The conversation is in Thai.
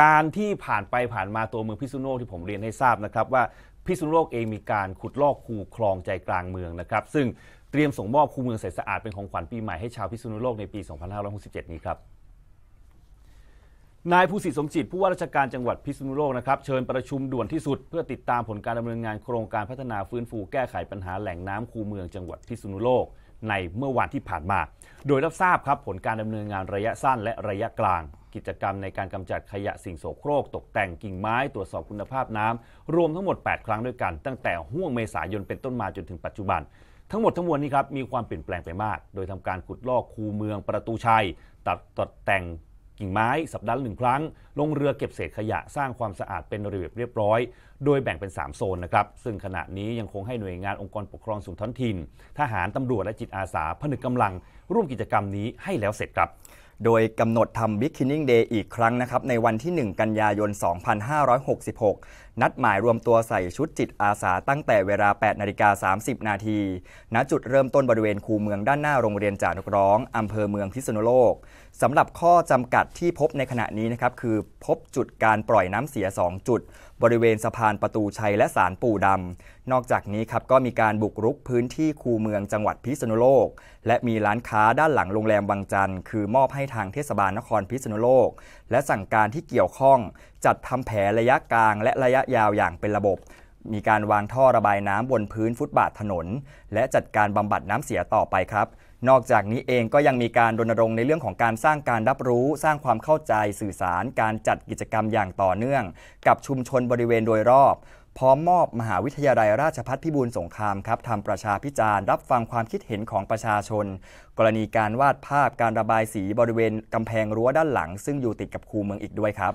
การที่ผ่านไปผ่านมาตัวเมืองพิษณุโลกที่ผมเรียนให้ทราบนะครับว่าพิษณุโลกเองมีการขุดลอกคูคลองใจกลางเมืองนะครับซึ่งเตรียมส่งมอบคูเมืองใสสะอาดเป็นของขวัญปีใหม่ให้ชาวพิษณุโลกในปี 2567 นี้ครับนายภูสิทธิสมจิตผู้ว่าราชการจังหวัดพิษณุโลกนะครับเชิญประชุมด่วนที่สุด เพื่อติดตามผลการดำเนินงานโครงการพัฒนาฟื้นฟูแก้ไขปัญหาแหล่งน้ำคูเมืองจังหวัดพิษณุโลกในเมื่อวานที่ผ่านมาโดยรับทราบครับผลการดำเนินงานระยะสั้นและระยะกลางกิจกรรมในการกำจัดขยะสิ่งโสโครก ตกแต่งกิ่งไม้ตรวจสอบคุณภาพน้ำ รวมทั้งหมด 8 ครั้งด้วยกันตั้งแต่ห่วงเมษายนเป็นต้นมาจนถึงปัจจุบัน ทั้งหมดทั้งมวลนี้ครับมีความเปลี่ยนแปลงไปมาก โดยทำการขุดลอกคูเมืองประตูชัย ตัดตดแต่งกิ่งไม้สัปดาห์ละหนึ่งครั้ง ลงเรือเก็บเศษขยะสร้างความสะอาดเป็นระเบียบเรียบร้อย โดยแบ่งเป็น 3 โซนนะครับซึ่งขณะนี้ยังคงให้หน่วยงานองค์กรปกครองส่วนท้องถิ่น ทหารตำรวจและจิตอาสา ผนึกกำลัง ร่วมกิจกรรมนี้ให้แล้วเสร็จครับโดยกำหนดทำ Big c l e น n i n g Day อีกครั้งนะครับในวันที่ 1 กันยายน 2566 นัดหมายรวมตัวใส่ชุดจิตอาสา ตั้งแต่เวลา8นาฬิกา30 นาทีณจุดเริ่มต้นบริเวณคูเมืองด้านหน้าโรงเรียนจ่านกร้องอำเภอเมืองพิษณุโลกสำหรับข้อจำกัดที่พบในขณะนี้นะครับคือพบจุดการปล่อยน้ำเสีย 2 จุด บริเวณสะพานประตูชัยและสารปู่ดำนอกจากนี้ครับก็มีการบุกรุกพื้นที่คูเมืองจังหวัดพิษณุโลก และมีร้านค้าด้านหลังโรงแรมบางจันคือมอบให้ทางเทศบาลนครพิษณุโลก และสั่งการที่เกี่ยวข้อง จัดทำแผนระยะกลางและระยะยาวอย่างเป็นระบบ มีการวางท่อระบายน้ำบนพื้นฟุตบาทถนน และจัดการบำบัดน้ำเสียต่อไปครับ นอกจากนี้เองก็ยังมีการรณรงค์ในเรื่องของการสร้างการรับรู้สร้างความเข้าใจสื่อสารการจัดกิจกรรมอย่างต่อเนื่อง กับชุมชนบริเวณโดยรอบพร้อมมอบมหาวิทยาลัยราชพัฒพิบูลสงครามครับทำประชาพิจารณ์รับฟังความคิดเห็นของประชาชน กรณีการวาดภาพการระบายสีบริเวณกำแพงรั้วด้านหลัง ซึ่งอยู่ติดกับคูเมืองอีกด้วยครับ